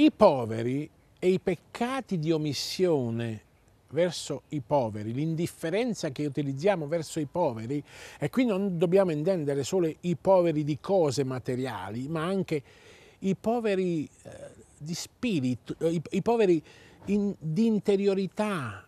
I poveri e i peccati di omissione verso i poveri, l'indifferenza che utilizziamo verso i poveri, e qui non dobbiamo intendere solo i poveri di cose materiali, ma anche i poveri eh, di spirito, eh, i, i poveri in, di interiorità,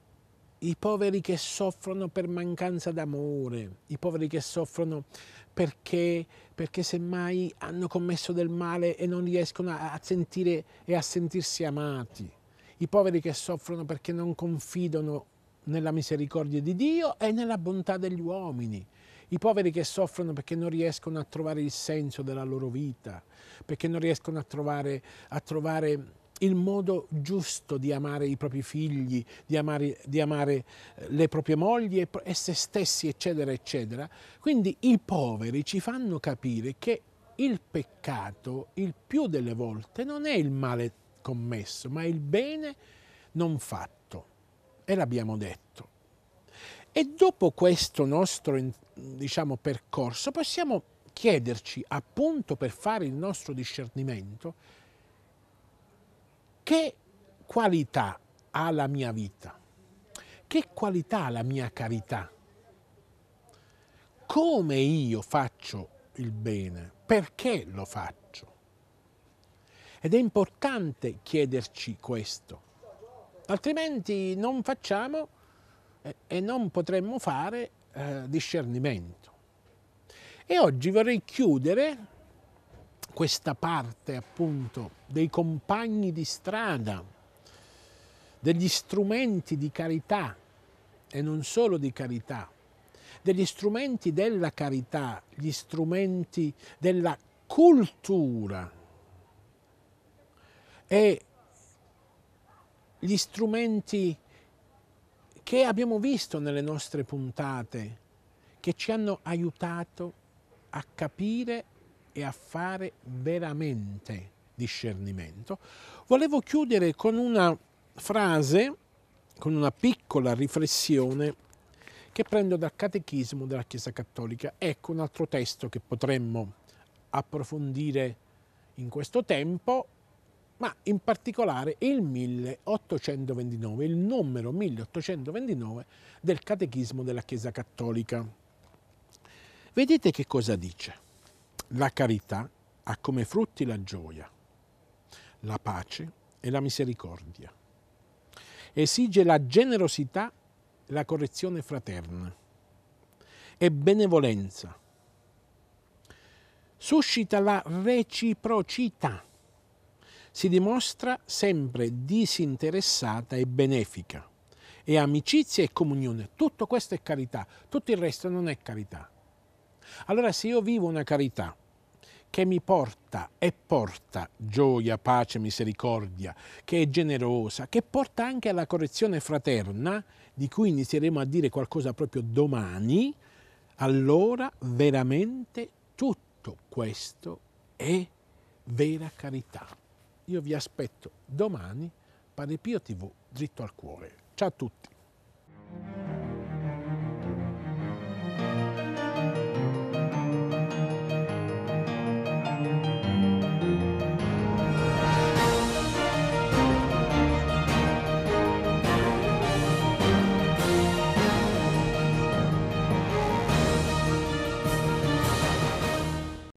i poveri che soffrono per mancanza d'amore, i poveri che soffrono perché, perché semmai hanno commesso del male e non riescono a, sentire e a sentirsi amati, i poveri che soffrono perché non confidano nella misericordia di Dio e nella bontà degli uomini, i poveri che soffrono perché non riescono a trovare il senso della loro vita, perché non riescono a trovare, a trovare il modo giusto di amare i propri figli, di amare, di amare eh, le proprie mogli e, e se stessi, eccetera, eccetera. Quindi i poveri ci fanno capire che il peccato, il più delle volte, non è il male commesso, ma il bene non fatto. E l'abbiamo detto. E dopo questo nostro diciamo, percorso possiamo chiederci, appunto per fare il nostro discernimento, che qualità ha la mia vita? Che qualità ha la mia carità? Come io faccio il bene? Perché lo faccio? Ed è importante chiederci questo, altrimenti non facciamo eh, e non potremmo fare eh, discernimento. E oggi vorrei chiudere questa parte appunto dei compagni di strada, degli strumenti di carità e non solo di carità, degli strumenti della carità, gli strumenti della cultura e gli strumenti che abbiamo visto nelle nostre puntate, che ci hanno aiutato a capire e a fare veramente discernimento. Volevo chiudere con una frase, con una piccola riflessione che prendo dal Catechismo della Chiesa Cattolica. Ecco un altro testo che potremmo approfondire in questo tempo, ma in particolare il 1829, il numero 1829 del Catechismo della Chiesa Cattolica. Vedete che cosa dice. La carità ha come frutti la gioia, la pace e la misericordia. Esige la generosità e la correzione fraterna e benevolenza. Suscita la reciprocità. Si dimostra sempre disinteressata e benefica. E amicizia e comunione. Tutto questo è carità. Tutto il resto non è carità. Allora se io vivo una carità che mi porta e porta gioia, pace, misericordia, che è generosa, che porta anche alla correzione fraterna, di cui inizieremo a dire qualcosa proprio domani, allora veramente tutto questo è vera carità. Io vi aspetto domani, Pane Pio TV, dritto al cuore. Ciao a tutti.